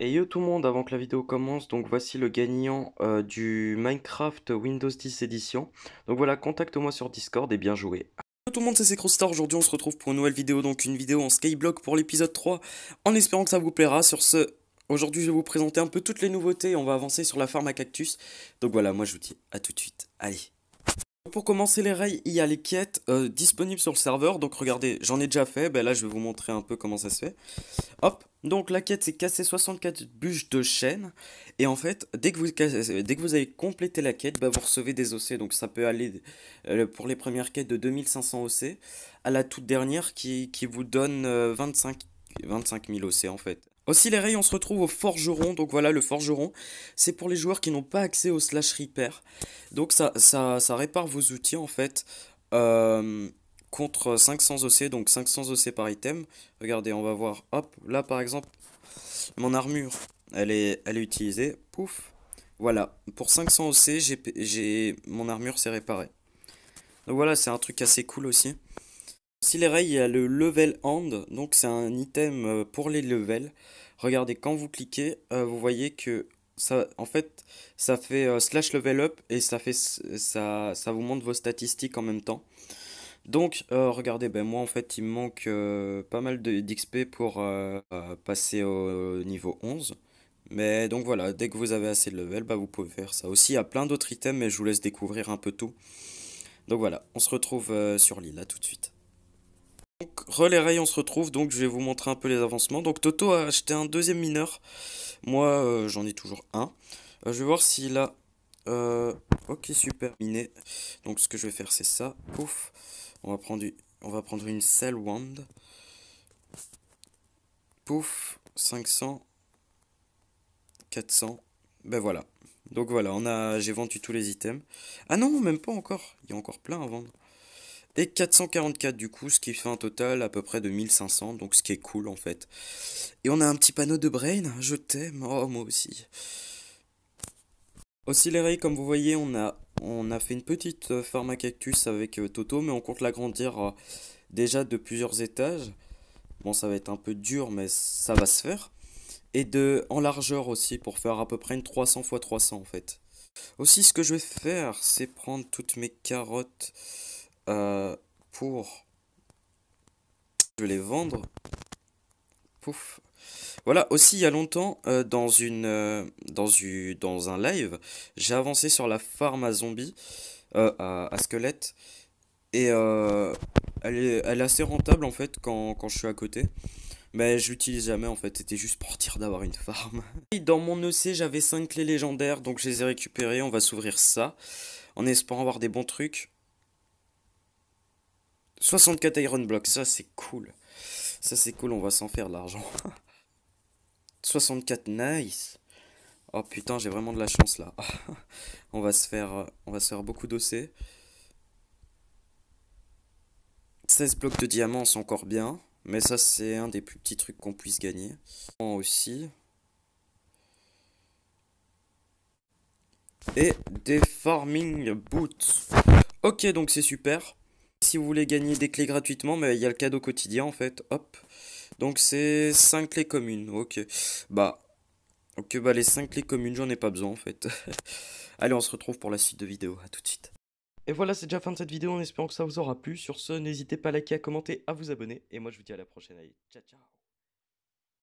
Et yo tout le monde, avant que la vidéo commence, donc voici le gagnant euh, du Minecraft Windows 10 Edition. Donc voilà, contacte-moi sur Discord et bien joué. Yo tout le monde, c'est store aujourd'hui on se retrouve pour une nouvelle vidéo, donc une vidéo en Skyblock pour l'épisode 3, en espérant que ça vous plaira. Sur ce, aujourd'hui je vais vous présenter un peu toutes les nouveautés, on va avancer sur la farm à cactus. Donc voilà, moi je vous dis à tout de suite, allez pour commencer les rails, il y a les quêtes euh, disponibles sur le serveur. Donc regardez, j'en ai déjà fait. Ben là, je vais vous montrer un peu comment ça se fait. Hop, donc la quête, c'est casser 64 bûches de chêne. Et en fait, dès que vous, euh, dès que vous avez complété la quête, ben, vous recevez des OC. Donc ça peut aller euh, pour les premières quêtes de 2500 OC à la toute dernière qui, vous donne 25, 25 000 OC en fait. Aussi les rayons on se retrouve au forgeron. Donc voilà, le forgeron, c'est pour les joueurs qui n'ont pas accès au slash repair. Donc ça, ça, répare vos outils en fait euh, contre 500 OC, donc 500 OC par item. Regardez, on va voir, hop, là par exemple, mon armure, elle est, elle est utilisée. Pouf, voilà, pour 500 OC, mon armure s'est réparée. Donc voilà, c'est un truc assez cool aussi. Si les rails il y a le level hand, donc c'est un item euh, pour les levels. Regardez, quand vous cliquez, euh, vous voyez que ça, en fait, ça fait euh, slash level up et ça, fait, ça, ça vous montre vos statistiques en même temps. Donc, regardez, ben moi en fait, il me manque pas mal d'XP pour passer au niveau 11. Mais donc voilà, dès que vous avez assez de level, bah, vous pouvez faire ça. Aussi, il y a plein d'autres items, mais je vous laisse découvrir un peu tout. Donc voilà, on se retrouve sur l'île, là tout de suite. Donc, relais rail, on se retrouve, donc je vais vous montrer un peu les avancements. Donc, Toto a acheté un deuxième mineur. Moi, euh, j'en ai toujours un. Euh, je vais voir s'il a... Euh, ok, super, miné. Donc, ce que je vais faire, c'est ça. Pouf. On va prendre, on va prendre une Cell Wand. Pouf. 500. 400. Ben voilà. Donc voilà, on a j'ai vendu tous les items. Ah non, même pas encore. Il y a encore plein à vendre. Et 444 du coup, ce qui fait un total à peu près de 1500, donc ce qui est cool en fait. Et on a un petit panneau de brain, je t'aime, oh moi aussi. Aussi les rails, comme vous voyez, on a, on a fait une petite pharmacactus euh, avec euh, Toto, mais on compte l'agrandir euh, déjà de plusieurs étages. Bon, ça va être un peu dur, mais ça va se faire. Et de, en largeur aussi, pour faire à peu près une 300 x 300 en fait. Aussi, ce que je vais faire, c'est prendre toutes mes carottes euh, pour je les vendre. Pouf. Voilà, aussi il y a longtemps, euh, dans, une, euh, dans, dans un live, j'ai avancé sur la farm à zombies, à, squelette, et elle, est, elle assez rentable en fait quand, quand je suis à côté. Mais je l'utilise jamais en fait, c'était juste pour dire d'avoir une farm. Dans mon EC, j'avais 5 clés légendaires, donc je les ai récupérées, on va s'ouvrir ça, en espérant avoir des bons trucs. 64 Iron blocks ça c'est cool. Ça c'est cool, on va s'en faire de l'argent. 64, nice. Oh putain, j'ai vraiment de la chance là. on va se faire euh, on va se faire beaucoup d'OC. 16 blocs de diamants, c'est encore bien, mais ça c'est un des plus petits trucs qu'on puisse gagner. aussi. Et des farming boots. Ok, donc c'est super si vous voulez gagner des clés gratuitement, mais il y a le cadeau quotidien en fait. Hop. Donc c'est 5 clés communes. Ok. Bah. Ok, bah les 5 clés communes, j'en ai pas besoin en fait. Allez, on se retrouve pour la suite de vidéo. À tout de suite. Et voilà, c'est déjà fin de cette vidéo en espérant que ça vous aura plu. Sur ce, n'hésitez pas à liker, à commenter, à vous abonner. Et moi, je vous dis à la prochaine. Allez, ciao, ciao.